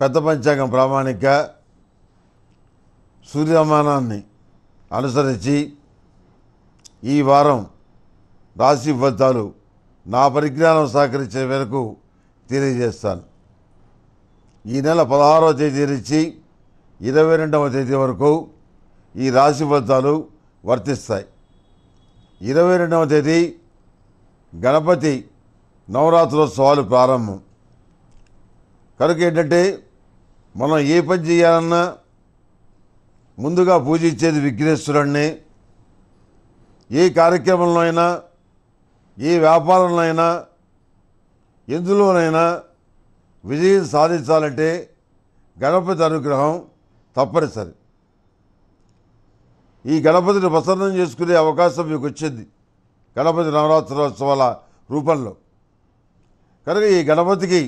పెద్ద పంచాంగం ప్రామాణిక సూర్యమానాన్ని అనుసరించి ఈ వారం రాశి ఫలితాలు నా పరిజ్ఞానం సహకరించే మేరకు తెలియజేస్తాను ఈ నెల పదహారవ తేదీ నుంచి ఇరవై రెండవ తేదీ వరకు ఈ రాశి ఫలితాలు వర్తిస్తాయి ఇరవై రెండవ తేదీ గణపతి నవరాత్రోత్సవాలు ప్రారంభం కనుక ఏంటంటే మనం ఏ పని చేయాలన్నా ముందుగా పూజించేది విఘ్నేశ్వరుణ్ణి ఏ కార్యక్రమంలో అయినా ఏ వ్యాపారంలో అయినా ఎందులోనైనా విజయం సాధించాలంటే గణపతి అనుగ్రహం తప్పనిసరి ఈ గణపతిని ప్రసన్నం చేసుకునే అవకాశం మీకు వచ్చింది గణపతి నవరాత్రోత్సవాల రూపంలో కనుక ఈ గణపతికి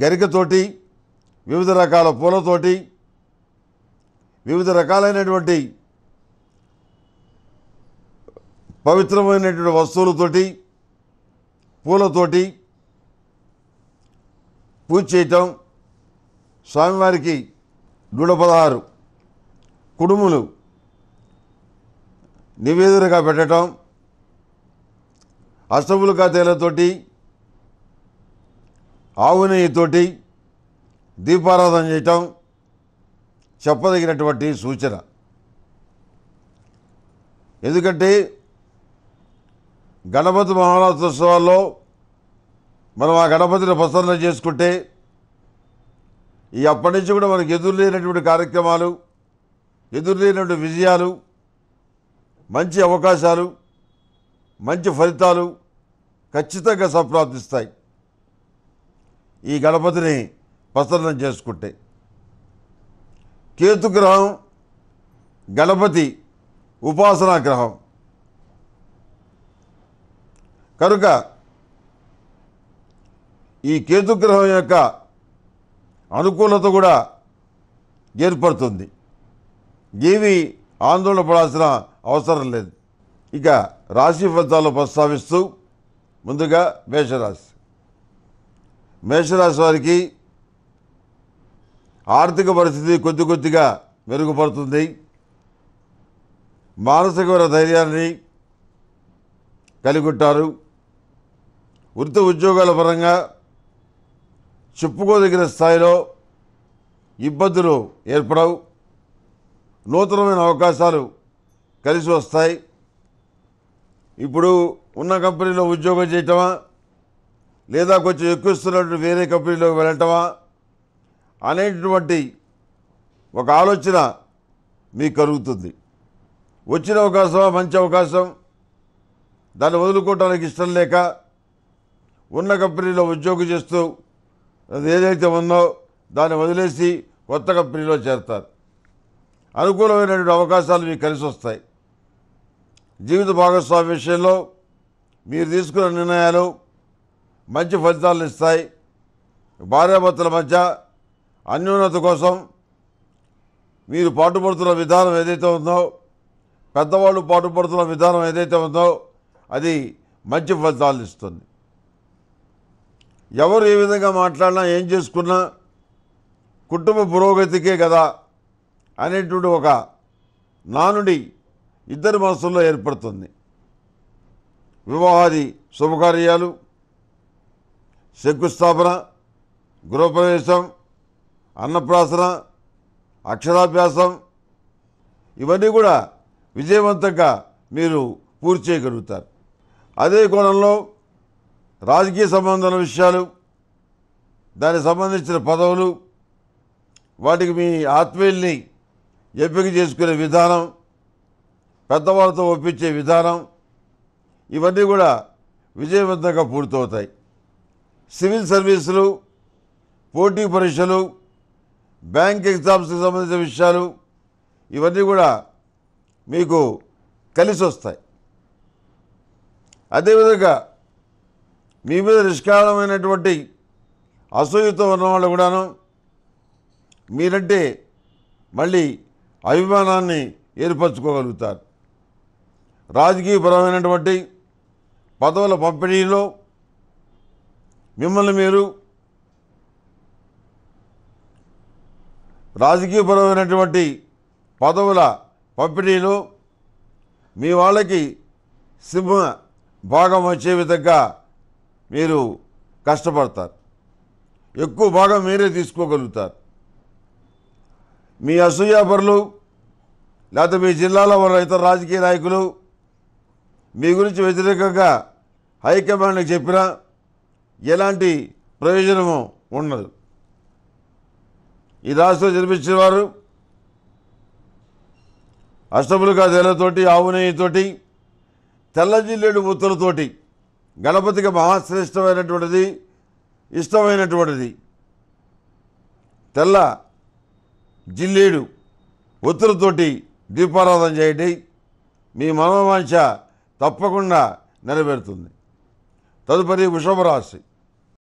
గరికతోటి వివిధ రకాల పూలతోటి వివిధ రకాలైనటువంటి పవిత్రమైనటువంటి వస్తువులతోటి పూలతోటి పూజ చేయటం స్వామివారికి నూట పదహారు కుడుములు నివేదనగా పెట్టడం అష్టములుగా తేలతోటి ఆవు నెయ్యితోటి దీపారాధన చేయటం చెప్పదగినటువంటి సూచన ఎందుకంటే గణపతి మహారాజోత్సవాల్లో మనం ఆ గణపతిని ప్రసరణ చేసుకుంటే ఈ అప్పటి నుంచి కూడా మనకు ఎదురులేనటువంటి కార్యక్రమాలు ఎదురులేనటువంటి విజయాలు మంచి అవకాశాలు మంచి ఫలితాలు ఖచ్చితంగా సంప్రాప్తిస్తాయి ఈ గణపతిని ప్రసన్నం చేసుకుంటే కేతుగ్రహం గణపతి ఉపాసనా గ్రహం కనుక ఈ కేతుగ్రహం యొక్క అనుకూలత కూడా ఏర్పడుతుంది ఏమీ ఆందోళన పడాల్సిన అవసరం లేదు ఇక రాశి ఫలితాలు ప్రస్తావిస్తూ ముందుగా మేషరాశి మేషరాశి వారికి ఆర్థిక పరిస్థితి కొద్ది కొద్దిగా మెరుగుపడుతుంది మానసికమైన ధైర్యాన్ని కలిగొట్టారు వృత్తి ఉద్యోగాల పరంగా చెప్పుకోదగిన స్థాయిలో ఇబ్బందులు ఏర్పడవు నూతనమైన అవకాశాలు కలిసి వస్తాయి ఇప్పుడు ఉన్న కంపెనీలో ఉద్యోగం చేయటమా లేదా కొంచెం ఎక్కువ ఇస్తున్నట్టు వేరే కంపెనీలోకి వెళ్ళటమా అనేటువంటి ఒక ఆలోచన మీకు కలుగుతుంది వచ్చిన అవకాశమా మంచి అవకాశం దాన్ని వదులుకోవటానికి ఇష్టం లేక ఉన్న కంపెనీలో ఉద్యోగం చేస్తూ ఏదైతే ఉందో దాన్ని వదిలేసి కొత్త కంపెనీలో చేరతారు అనుకూలమైనటువంటి అవకాశాలు మీకు కలిసి వస్తాయి జీవిత భాగస్వామి విషయంలో మీరు తీసుకున్న నిర్ణయాలు మంచి ఫలితాలను ఇస్తాయి భార్యాభర్తల మధ్య అన్యోన్యత కోసం మీరు పాటుపడుతున్న విధానం ఏదైతే ఉందో పెద్దవాళ్ళు పాటుపడుతున్న విధానం ఏదైతే ఉందో అది మంచి ఫలితాలను ఇస్తుంది ఎవరు ఏ విధంగా మాట్లాడినా ఏం చేసుకున్నా కుటుంబ పురోగతికే కదా అనేటువంటి ఒక నానుడి ఇద్దరి మనసుల్లో ఏర్పడుతుంది వివాహాది శుభకార్యాలు శంకుస్థాపన గృహప్రవేశం అన్నప్రాసన అక్షరాభ్యాసం ఇవన్నీ కూడా విజయవంతంగా మీరు పూర్తి చేయగలుగుతారు అదే కోణంలో రాజకీయ సంబంధాల విషయాలు దానికి సంబంధించిన పదవులు వాటికి మీ ఆత్మీయుల్ని ఎంపిక చేసుకునే విధానం పెద్దవాళ్ళతో ఒప్పించే విధానం ఇవన్నీ కూడా విజయవంతంగా పూర్తవుతాయి సివిల్ సర్వీసులు పోటీ పరీక్షలు బ్యాంక్ ఎగ్జామ్స్కి సంబంధించిన విషయాలు ఇవన్నీ కూడా మీకు కలిసి వస్తాయి అదేవిధంగా మీ మీద నిష్కారమైనటువంటి అసూయతో ఉన్నవాళ్ళు కూడాను మీరంటే మళ్ళీ అభిమానాన్ని ఏర్పరచుకోగలుగుతారు రాజకీయపరమైనటువంటి పదవుల పంపిణీలో మిమ్మల్ని మీరు రాజకీయపరమైనటువంటి పదవుల పంపిణీలో మీ వాళ్ళకి సింహ భాగం వచ్చే విధంగా మీరు కష్టపడతారు ఎక్కువ భాగం మీరే తీసుకోగలుగుతారు మీ అసూయాపరులు లేకపోతే మీ జిల్లాలో ఉన్న ఇతర రాజకీయ నాయకులు మీ గురించి వ్యతిరేకంగా హైకమాండ్కి చెప్పినా ఎలాంటి ప్రయోజనము ఉండదు ఈ రాశిలో జన్మించిన వారు అష్టములుగా తెల్లతోటి ఆవు నెయ్యితోటి తెల్ల జిల్లేడు ముత్తులతోటి గణపతికి మహాశ్రేష్టమైనటువంటిది ఇష్టమైనటువంటిది తెల్ల జిల్లేడు ఒత్తులతోటి దీపారాధన చేయండి మీ మనోవాంఛ తప్పకుండా నెరవేరుతుంది తదుపరి వృషభ రాశి